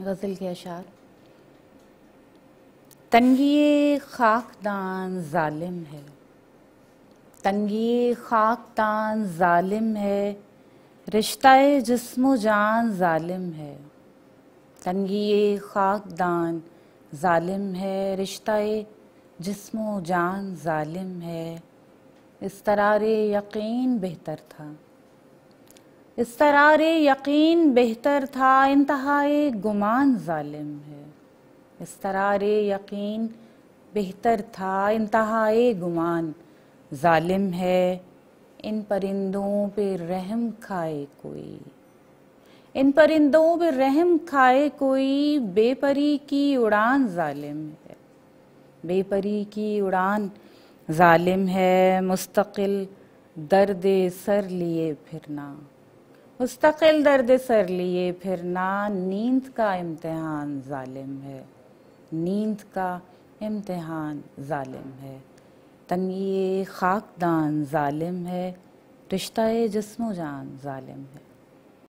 गज़ल के अशार तनगी खाकदान जालिम है तनगी खाकदान जालिम है रिश्ता जिसम जान जालिम है तनगी खाकदान जालिम है रिश्ता जिसम जान जालिम है इस तरार यकीन बेहतर था इस तरार यकीन बेहतर था इंतहा गुमान ालिम है इस तरार यकीन बेहतर था इंतहा गुमान ालिम है इन परिंदों पे रहम खाए कोई इन परिंदों पे रहम खाए कोई बेपरी की उड़ान ालिम है बेपरी की उड़ान ालिम है मुस्तकिल दर्द सर लिए फिरना मुस्तकिल दर्द सर लिए ना नींद का इम्तहान ालिम है नींद का इम्तहान ालिम है तंगी खाकदान ालिम है रिश्ता जिसम जान ालिम है